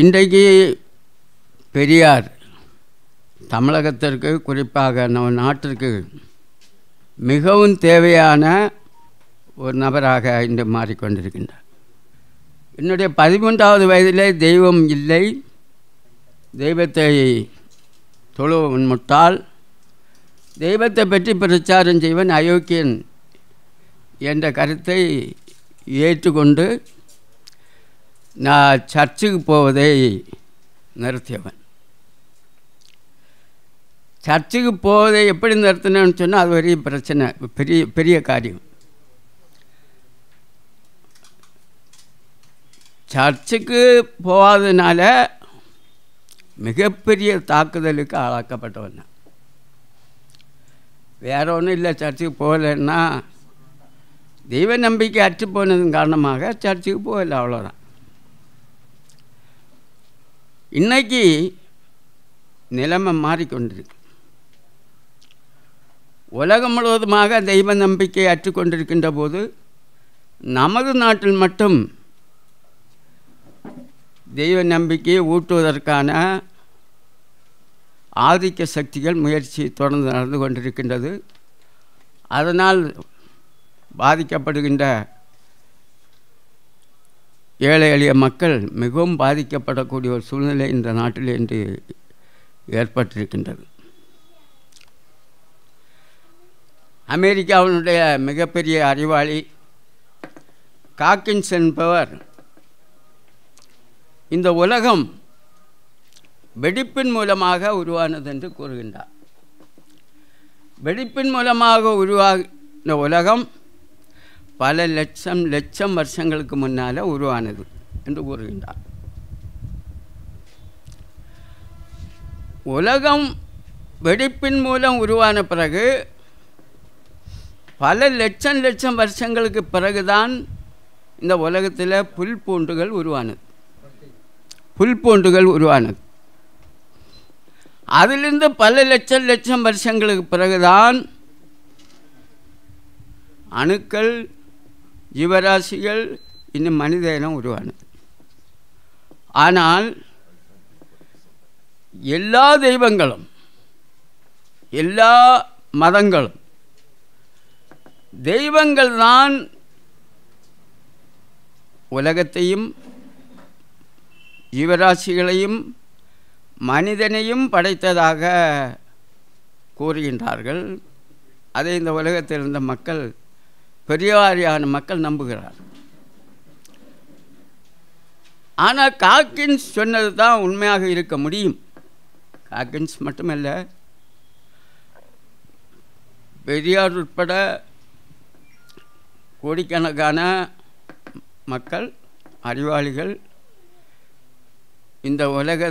இன்றைக்கு பெரியார் தமிழகத்திற்கு குறிப்பாக நம்ம நாட்டிற்கு மிகவும் தேவையான ஒரு நபராக இன்று மாறிக்கொண்டிருக்கின்றார் என்னுடைய பதிமூன்றாவது வயதிலே தெய்வம் இல்லை தெய்வத்தை தொழுவன் முட்டால் தெய்வத்தை பற்றி பிரச்சாரம் செய்வன் அயோக்கியன் என்ற கருத்தை ஏற்றுக்கொண்டு நான் சர்ச்சுக்கு போவதை நிறுத்தியவன் சர்ச்சுக்கு போவதை எப்படி நிறுத்தினேன்னு சொன்னால் அது பெரிய பிரச்சனை பெரிய பெரிய காரியம் சர்ச்சுக்கு போகாதனால மிகப்பெரிய தாக்குதலுக்கு ஆளாக்கப்பட்டவன் தான் வேற ஒன்றும் இல்லை சர்ச்சுக்கு போகலைன்னா தெய்வ நம்பிக்கை அற்று போனதன் காரணமாக சர்ச்சுக்கு போகலை அவ்வளோதான் இன்றைக்கி நிலைமை மாறிக்கொண்டிருக்கு உலகம் முழுவதுமாக தெய்வ நம்பிக்கை அற்றுக்கொண்டிருக்கின்ற போது நமது நாட்டில் மட்டும் தெய்வ நம்பிக்கையை ஊட்டுவதற்கான ஆதிக்க சக்திகள் முயற்சி தொடர்ந்து நடந்து கொண்டிருக்கின்றது அதனால் பாதிக்கப்படுகின்ற ஏழை எளிய மக்கள் மிகவும் பாதிக்கப்படக்கூடிய ஒரு சூழ்நிலை இந்த நாட்டில் இன்று ஏற்பட்டிருக்கின்றது அமெரிக்காவினுடைய மிகப்பெரிய அறிவாளி காக்கின்ஸ் என்பவர் இந்த உலகம் வெடிப்பின் மூலமாக உருவானது என்று கூறுகின்றார் வெடிப்பின் மூலமாக இந்த உலகம் பல லட்சம் லட்சம் வருஷங்களுக்கு முன்னால் உருவானது என்று கூறுகின்றார் உலகம் வெடிப்பின் மூலம் உருவான பிறகு பல லட்சம் லட்சம் வருஷங்களுக்கு பிறகுதான் இந்த உலகத்தில் புல் பூண்டுகள் உருவானது புல் பூண்டுகள் உருவானது அதிலிருந்து பல லட்சம் லட்சம் வருஷங்களுக்கு பிறகுதான் அணுக்கள் ஜீவராசிகள் இன்னும் மனித இனம் உருவானது ஆனால் எல்லா தெய்வங்களும் எல்லா மதங்களும் தெய்வங்கள் தான் உலகத்தையும் ஜீவராசிகளையும் மனிதனையும் படைத்ததாக கூறுகின்றார்கள் அதை இந்த உலகத்தில் இருந்த மக்கள் பெரியவாரியான மக்கள் நம்புகிறார் ஆனால் காக்கின்ஸ் சொன்னது தான் உண்மையாக இருக்க முடியும் காக்கின்ஸ் மட்டுமல்ல பெரியார் உட்பட கோடிக்கணக்கான மக்கள் அறிவாளிகள் இந்த உலக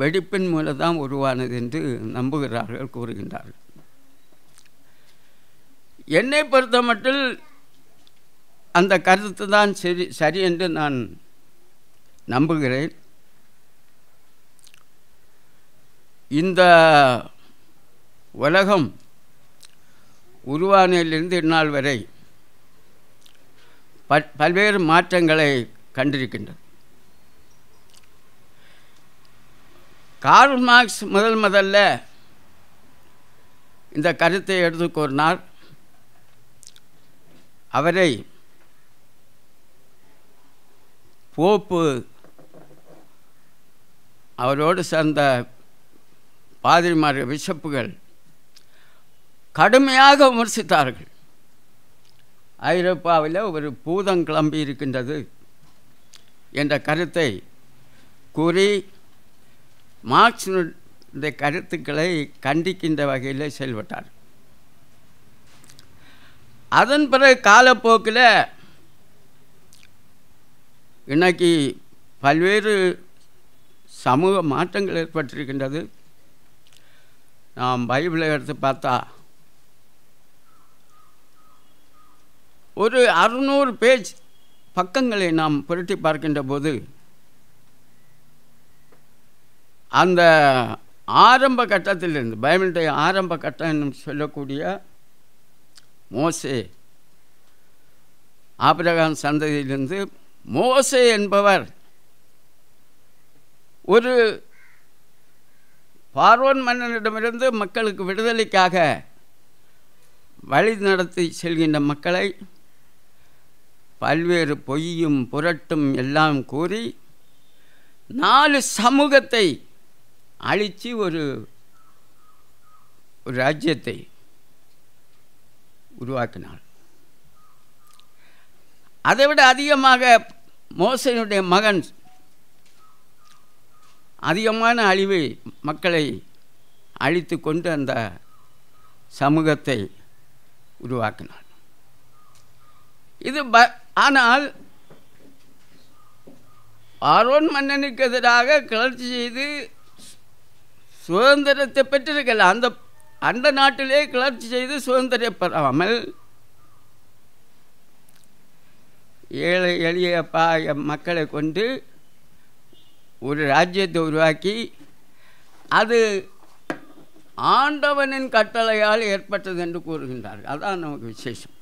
வெடிப்பின் மூலம் உருவானது என்று நம்புகிறார்கள் கூறுகின்றார்கள் என்னை பொறுத்த மட்டும் அந்த கருத்து தான் சரி சரி என்று நான் நம்புகிறேன் இந்த உலகம் உருவானிலிருந்து இந்நாள் வரை பல்வேறு மாற்றங்களை கண்டிருக்கின்றது கார்ல் மார்க்ஸ் முதல் முதல்ல இந்த கருத்தை எடுத்து கூறினார் அவரை போப்பு அவரோடு சேர்ந்த பாதிரிமார்கள் பிஷப்புகள் கடுமையாக விமர்சித்தார்கள் ஐரோப்பாவில் ஒரு பூதம் கிளம்பி இருக்கின்றது என்ற கருத்தை கூறி மார்க்சினுடைய கருத்துக்களை கண்டிக்கின்ற வகையில் செயல்பட்டார் அதன் பிறகு காலப்போக்கில் இன்றைக்கி பல்வேறு சமூக மாற்றங்கள் ஏற்பட்டிருக்கின்றது நாம் பைபிளை எடுத்து பார்த்தா ஒரு அறுநூறு பேஜ் பக்கங்களை நாம் புரட்டி பார்க்கின்ற போது அந்த ஆரம்ப கட்டத்திலிருந்து பைபிளுடைய ஆரம்ப கட்டம் என்று சொல்லக்கூடிய மோசே ஆபிரகான் சந்ததியிலிருந்து மோசே என்பவர் ஒரு பார்வன் மன்னனிடமிருந்து மக்களுக்கு விடுதலைக்காக வழி நடத்தி செல்கின்ற மக்களை பல்வேறு பொய்யும் புரட்டும் எல்லாம் கூறி நாலு சமூகத்தை அழித்து ஒரு ஒரு ராஜ்யத்தை உருவாக்கினார் அதை விட அதிகமாக மோசையினுடைய மகன் அதிகமான அழிவை மக்களை அழித்து கொண்டு அந்த சமூகத்தை உருவாக்கினார் இது ப ஆனால் ஆரோன் மன்னனுக்கு எதிராக கிளர்ச்சி செய்து சுதந்திரத்தை பெற்றிருக்கல அந்த அந்த நாட்டிலே கிளர்ச்சி செய்து சுதந்திரம் பெறாமல் ஏழை எளிய பாய மக்களை கொண்டு ஒரு ராஜ்யத்தை உருவாக்கி அது ஆண்டவனின் கட்டளையால் ஏற்பட்டது என்று கூறுகின்றார்கள் அதான் நமக்கு விசேஷம்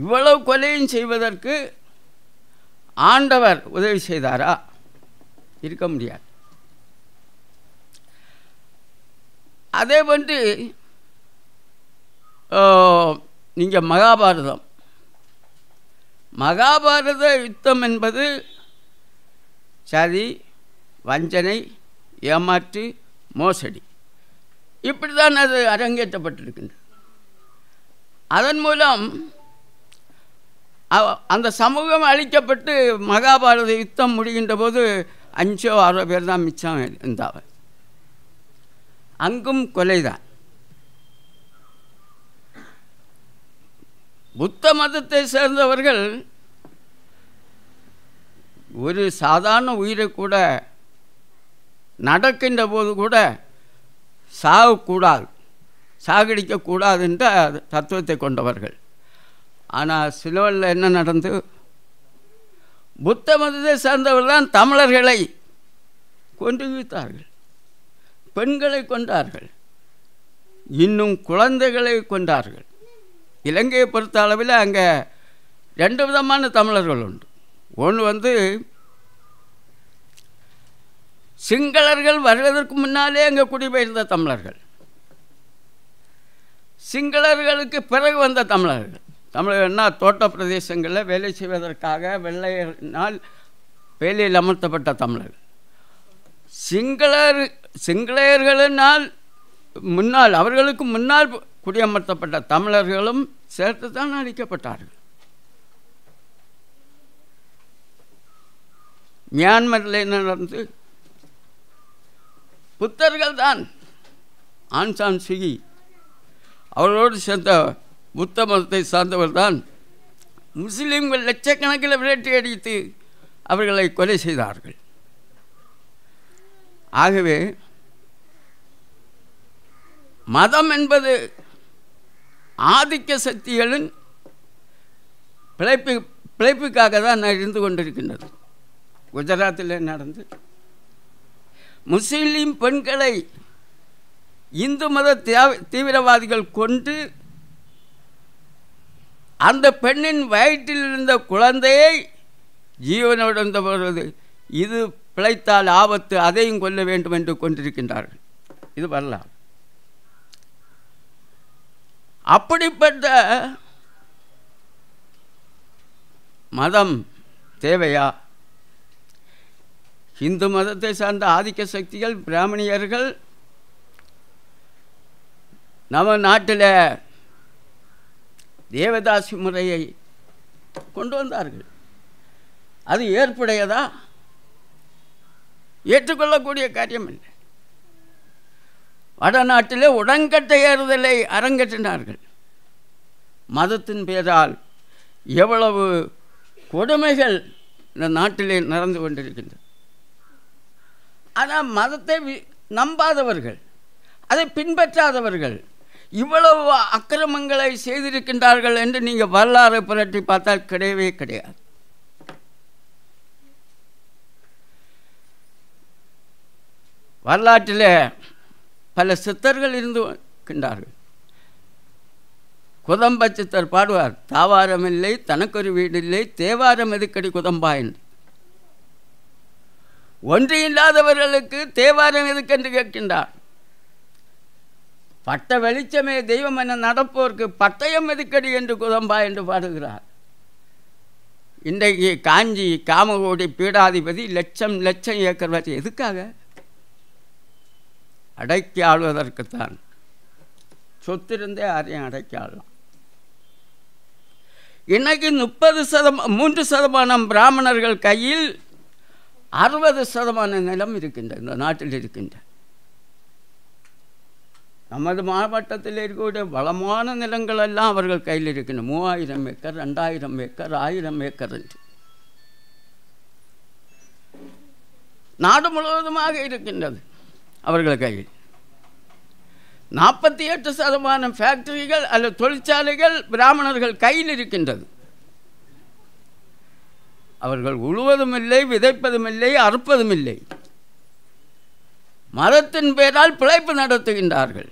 இவ்வளவு கொலையும் செய்வதற்கு ஆண்டவர் உதவி செய்தாரா இருக்க முடியாது அதே போன்று நீங்கள் மகாபாரதம் மகாபாரத யுத்தம் என்பது சதி வஞ்சனை ஏமாற்று மோசடி இப்படி தான் அது அரங்கேற்றப்பட்டிருக்கின்றது அதன் மூலம் அந்த சமூகம் அழிக்கப்பட்டு மகாபாரத யுத்தம் முடிகின்ற போது அஞ்சோ ஆறோ பேர் தான் மிச்சம் இருந்தாவ அங்கும் கொலைதான் புத்த மதத்தை சேர்ந்தவர்கள் ஒரு சாதாரண உயிரை கூட நடக்கின்ற போது கூட சாகக்கூடாது சாகடிக்கக்கூடாது என்ற தத்துவத்தை கொண்டவர்கள் ஆனால் சிலுவலில் என்ன நடந்து புத்த மதத்தை சேர்ந்தவர்கள் தான் தமிழர்களை கொண்டு வீத்தார்கள் பெண்களை கொண்டார்கள் இன்னும் குழந்தைகளை கொண்டார்கள் இலங்கையை பொறுத்த அளவில் அங்கே ரெண்டு விதமான தமிழர்கள் உண்டு ஒன்று வந்து சிங்களர்கள் வருவதற்கு முன்னாலே அங்கே குடிபெயர்ந்த தமிழர்கள் சிங்களர்களுக்கு பிறகு வந்த தமிழர்கள் தமிழர்கள்னா தோட்ட பிரதேசங்களில் வேலை செய்வதற்காக வெள்ளையினால் வேலையில் அமர்த்தப்பட்ட தமிழர்கள் சிங்களர் சிங்களையர்களினால் முன்னால் அவர்களுக்கு முன்னால் குடியமர்த்தப்பட்ட தமிழர்களும் சேர்த்து தான் அழிக்கப்பட்டார்கள் மியான்மரில் என்ன நடந்து புத்தர்கள் தான் ஆன்சான் சுகி அவரோடு சேர்ந்த புத்த மதத்தை சார்ந்தவர் தான் முஸ்லீம்கள் லட்சக்கணக்கில் அடித்து அவர்களை கொலை செய்தார்கள் ஆகவே மதம் என்பது ஆதிக்க சக்திகளின் பிழைப்பு பிழைப்புக்காக தான் இருந்து கொண்டிருக்கின்றது குஜராத்தில் நடந்து முஸ்லீம் பெண்களை இந்து மத தீவிரவாதிகள் கொண்டு அந்த பெண்ணின் வயிற்றில் இருந்த குழந்தையை ஜீவனோடு இருந்த இது பிழைத்தால் ஆபத்து அதையும் கொல்ல வேண்டும் என்று கொண்டிருக்கின்றார்கள் இது வரலாம் அப்படிப்பட்ட மதம் தேவையா இந்து மதத்தை சார்ந்த ஆதிக்க சக்திகள் பிராமணியர்கள் நம்ம நாட்டில் தேவதாசி முறையை கொண்டு வந்தார்கள் அது ஏற்புடையதா ஏற்றுக்கொள்ளக்கூடிய காரியம் இல்லை வடநாட்டிலே உடன்கட்டை ஏறுதலை அரங்கேற்றினார்கள் மதத்தின் பேரால் எவ்வளவு கொடுமைகள் இந்த நாட்டிலே நடந்து கொண்டிருக்கின்றன ஆனால் மதத்தை நம்பாதவர்கள் அதை பின்பற்றாதவர்கள் இவ்வளவு அக்கிரமங்களை செய்திருக்கின்றார்கள் என்று நீங்கள் வரலாறு புரட்டி பார்த்தால் கிடையவே கிடையாது வரலாற்றில் பல சித்தர்கள் இருந்து கின்றார்கள் குதம்ப சித்தர் பாடுவார் தாவாரம் இல்லை தனக்கொரு வீடு இல்லை தேவாரம் எதுக்கடி குதம்பா என்று ஒன்று இல்லாதவர்களுக்கு தேவாரம் எதுக்கென்று கேட்கின்றார் பட்ட வெளிச்சமே தெய்வம் என நடப்போருக்கு பட்டயம் எதுக்கடி என்று குதம்பா என்று பாடுகிறார் இன்றைக்கு காஞ்சி காமகோடி பீடாதிபதி லட்சம் லட்சம் ஏக்கர் வச்சு எதுக்காக அடக்கி ஆள்வதற்குத்தான் சொத்திருந்தே யாரையும் அடக்கி ஆளலாம் இன்னைக்கு முப்பது சதம் மூன்று சதமானம் பிராமணர்கள் கையில் அறுபது சதமான நிலம் இருக்கின்ற இந்த நாட்டில் இருக்கின்ற நமது மாவட்டத்தில் இருக்கக்கூடிய வளமான நிலங்கள் எல்லாம் அவர்கள் கையில் இருக்கின்ற மூவாயிரம் ஏக்கர் ரெண்டாயிரம் ஏக்கர் ஆயிரம் ஏக்கர் என்று நாடு முழுவதுமாக இருக்கின்றது அவர்கள் கையில் நாற்பத்தி எட்டு சதமான ஃபேக்டரிகள் அல்லது தொழிற்சாலைகள் பிராமணர்கள் கையில் இருக்கின்றது அவர்கள் உழுவதும் இல்லை விதைப்பதும் இல்லை அறுப்பதும் இல்லை மதத்தின் பேரால் பிழைப்பு நடத்துகின்றார்கள்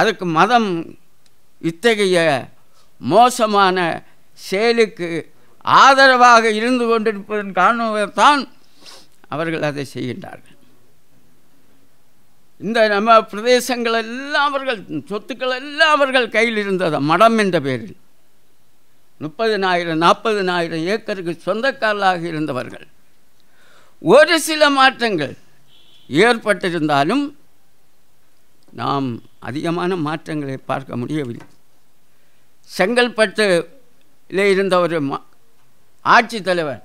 அதுக்கு மதம் இத்தகைய மோசமான செயலுக்கு ஆதரவாக இருந்து கொண்டிருப்பதன் காரணத்தான் அவர்கள் அதை செய்கின்றார்கள் இந்த நம்ம பிரதேசங்கள் எல்லாம் அவர்கள் சொத்துக்கள் எல்லாம் அவர்கள் கையில் இருந்தது மடம் என்ற பேரில் முப்பதினாயிரம் நாற்பதினாயிரம் ஏக்கருக்கு சொந்தக்காரர்களாக இருந்தவர்கள் ஒரு சில மாற்றங்கள் ஏற்பட்டிருந்தாலும் நாம் அதிகமான மாற்றங்களை பார்க்க முடியவில்லை செங்கல்பட்டுல இருந்த ஒரு ஆட்சித்தலைவர்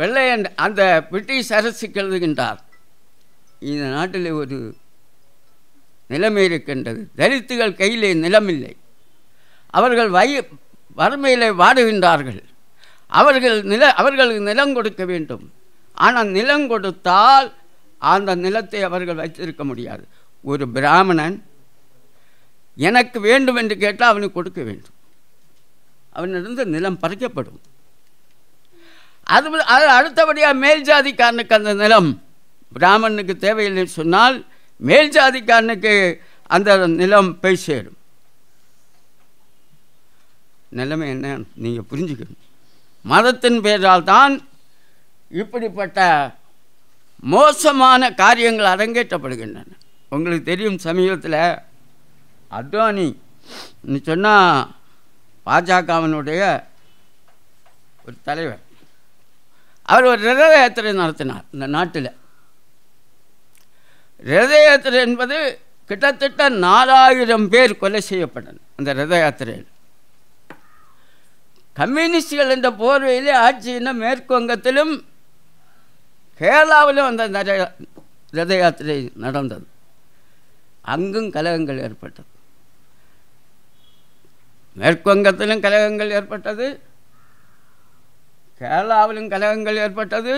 வெள்ளையன் அந்த பிரிட்டிஷ் அரசு கருதுகின்றார் இந்த நாட்டில் ஒரு நிலைமை இருக்கின்றது தலித்துகள் கையிலே நிலமில்லை அவர்கள் வய வறுமையிலே வாடுகின்றார்கள் அவர்கள் நில அவர்களுக்கு நிலம் கொடுக்க வேண்டும் ஆனால் நிலம் கொடுத்தால் அந்த நிலத்தை அவர்கள் வைத்திருக்க முடியாது ஒரு பிராமணன் எனக்கு வேண்டும் என்று கேட்டால் அவனுக்கு கொடுக்க வேண்டும் அவனிருந்து நிலம் பறிக்கப்படும் அது அடுத்தபடியாக மேல் ஜாதிக்காரனுக்கு அந்த நிலம் பிராமணனுக்கு தேவையில்லைன்னு சொன்னால் மேல் ஜாதிக்காரனுக்கு அந்த நிலம் போய் சேரும் நிலைமை என்ன நீங்கள் புரிஞ்சுக்கணும் மதத்தின் பேரால் தான் இப்படிப்பட்ட மோசமான காரியங்கள் அரங்கேற்றப்படுகின்றன உங்களுக்கு தெரியும் சமீபத்தில் அத்வானி சொன்னால் பாஜகவினுடைய ஒரு தலைவர் அவர் ஒரு ரத யாத்திரை நடத்தினார் இந்த நாட்டில் ரத யாத்திரை என்பது கிட்டத்தட்ட நாலாயிரம் பேர் கொலை செய்யப்பட்டனர் அந்த ரத யாத்திரையில் கம்யூனிஸ்டுகள் என்ற போர்வையிலே ஆட்சியினால் மேற்கு வங்கத்திலும் கேரளாவிலும் அந்த ரத யாத்திரை நடந்தது அங்கும் கலகங்கள் ஏற்பட்டது மேற்கு வங்கத்திலும் கலகங்கள் ஏற்பட்டது கேரளாவிலும் கலகங்கள் ஏற்பட்டது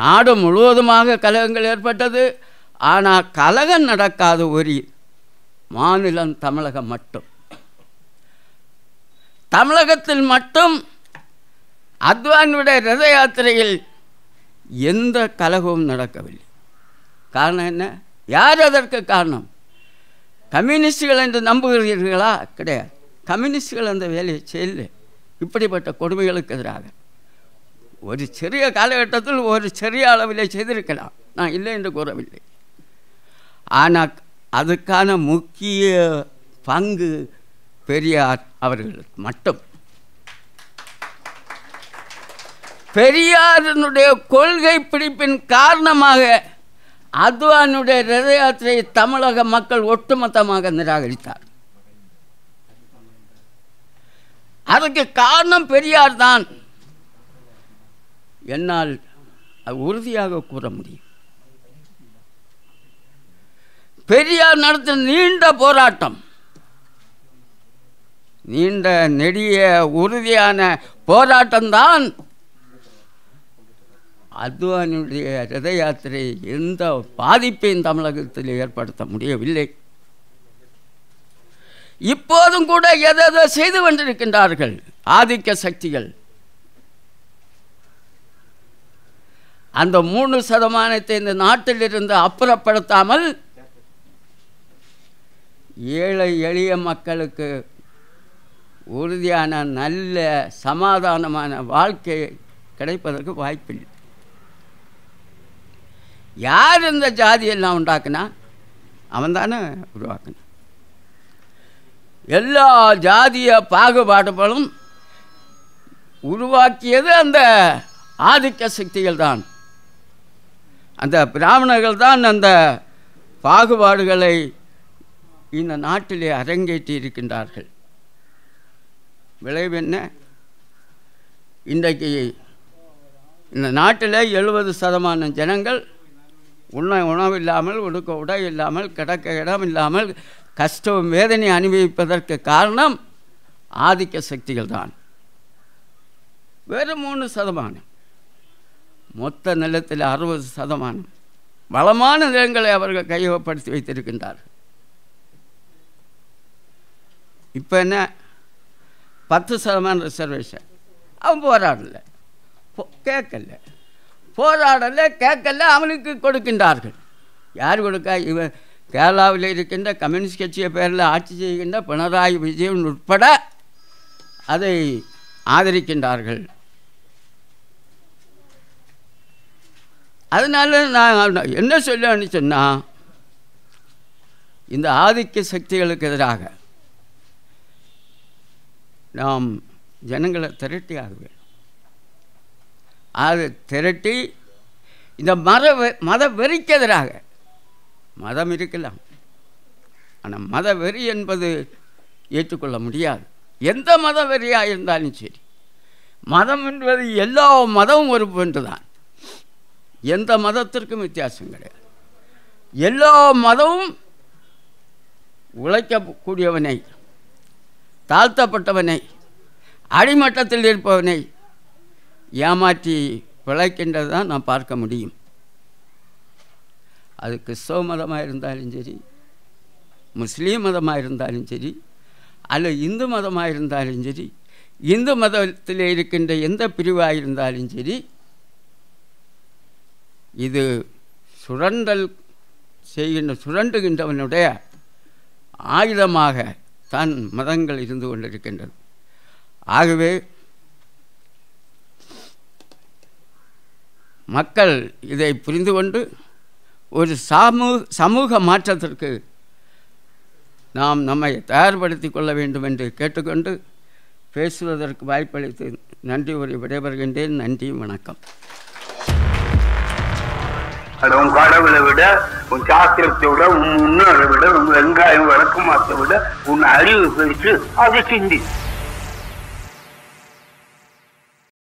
நாடு முழுவதுமாக கலகங்கள் ஏற்பட்டது ஆனால் கலகம் நடக்காத ஒரு மாநிலம் தமிழகம் மட்டும் தமிழகத்தில் மட்டும் அத்வானுடைய ரத யாத்திரையில் எந்த கலகமும் நடக்கவில்லை காரணம் என்ன யார் அதற்கு காரணம் கம்யூனிஸ்டுகள் என்று நம்புகிறீர்களா கிடையாது கம்யூனிஸ்டுகள் அந்த வேலையை செய்யல இப்படிப்பட்ட கொடுமைகளுக்கு எதிராக ஒரு சிறிய காலகட்டத்தில் ஒரு சிறிய அளவில் செய்திருக்கலாம் நான் இல்லை என்று கூறவில்லை ஆனால் அதுக்கான முக்கிய பங்கு பெரியார் அவர்களுக்கு மட்டும் பெரியாரனுடைய கொள்கை பிடிப்பின் காரணமாக அத்வானுடைய ரத யாத்திரையை தமிழக மக்கள் ஒட்டுமொத்தமாக நிராகரித்தார் அதுக்கு காரணம் பெரியார் தான் என்னால் உறுதியாக கூற முடியும் பெரியார் நடத்தின நீண்ட போராட்டம் நீண்ட நெடிய உறுதியான போராட்டம்தான் அத்வானியுடைய ரத யாத்திரை எந்த பாதிப்பையும் தமிழகத்தில் ஏற்படுத்த முடியவில்லை இப்போதும் கூட எதோ செய்து கொண்டிருக்கின்றார்கள் ஆதிக்க சக்திகள் அந்த மூணு சதமானத்தை இந்த நாட்டிலிருந்து அப்புறப்படுத்தாமல் ஏழை எளிய மக்களுக்கு உறுதியான நல்ல சமாதானமான வாழ்க்கை கிடைப்பதற்கு வாய்ப்பில்லை யார் இந்த ஜாதியெல்லாம் உண்டாக்குனா அவன் தானே உருவாக்கினான் எல்லா ஜாதிய பாகுபாடுகளும் உருவாக்கியது அந்த ஆதிக்க சக்திகள் தான் அந்த பிராமணர்கள் தான் அந்த பாகுபாடுகளை இந்த நாட்டிலே அரங்கேற்றி இருக்கின்றார்கள் விளைவு என்ன இன்றைக்கு இந்த நாட்டில் எழுபது சதமான ஜனங்கள் உண்மை உணவு இல்லாமல் உடுக்க உடை இல்லாமல் கிடக்க இடம் இல்லாமல் கஷ்டம் வேதனை அனுபவிப்பதற்கு காரணம் ஆதிக்க சக்திகள் தான் வெறும் மூணு சதமானம் மொத்த நிலத்தில் அறுபது சதமானம் வளமான நிலங்களை அவர்கள் கையகப்படுத்தி வைத்திருக்கின்றார்கள் இப்போ என்ன பத்து சதமான ரிசர்வேஷன் அவன் போராடலை கேட்கல போராடலை கேட்கல அவனுக்கு கொடுக்கின்றார்கள் யார் கொடுக்கா இவ கேரளாவில் இருக்கின்ற கம்யூனிஸ்ட் கட்சியை பேரில் ஆட்சி செய்கின்ற பினராயி விஜயன் உட்பட அதை ஆதரிக்கின்றார்கள் அதனால் நான் என்ன சொல்லன்னு சொன்னால் இந்த ஆதிக்க சக்திகளுக்கு எதிராக நாம் ஜனங்களை திரட்டி ஆக வேண்டும் அது திரட்டி இந்த மத மத வெறிக்கு எதிராக மதம் இருக்கலாம் ஆனால் மத வெறி என்பது ஏற்றுக்கொள்ள முடியாது எந்த மத வெறியாக இருந்தாலும் சரி மதம் என்பது எல்லா மதமும் ஒரு ஒன்று தான் எந்த மதத்திற்கும் வித்தியாசம் கிடையாது எல்லா மதமும் உழைக்கக்கூடியவனை தாழ்த்தப்பட்டவனை அடிமட்டத்தில் இருப்பவனை ஏமாற்றி பிழைக்கின்றது தான் நாம் பார்க்க முடியும் அது கிறிஸ்தவ மதமாக இருந்தாலும் சரி முஸ்லீம் மதமாக இருந்தாலும் சரி அல்ல இந்து மதமாக இருந்தாலும் சரி இந்து மதத்தில் இருக்கின்ற எந்த பிரிவாக இருந்தாலும் சரி இது சுரண்டல் செய்கின்ற சுரண்டுகின்றவனுடைய ஆயுதமாக தான் மதங்கள் இருந்து கொண்டிருக்கின்றது ஆகவே மக்கள் இதை புரிந்து கொண்டு ஒரு சமூ சமூக மாற்றத்திற்கு நாம் நம்மை தயார்படுத்தி கொள்ள வேண்டும் என்று கேட்டுக்கொண்டு பேசுவதற்கு வாய்ப்பளித்து நன்றி ஒரு விடைபெறுகின்றேன் நன்றி வணக்கம் அது உன் கடவுளை விட உன் சாஸ்திரத்தை விட உன் முன்னோரை விட உன் வெங்காயம் விளக்கமாத்தை விட உன் அறிவு பெருசு அதை சிந்தி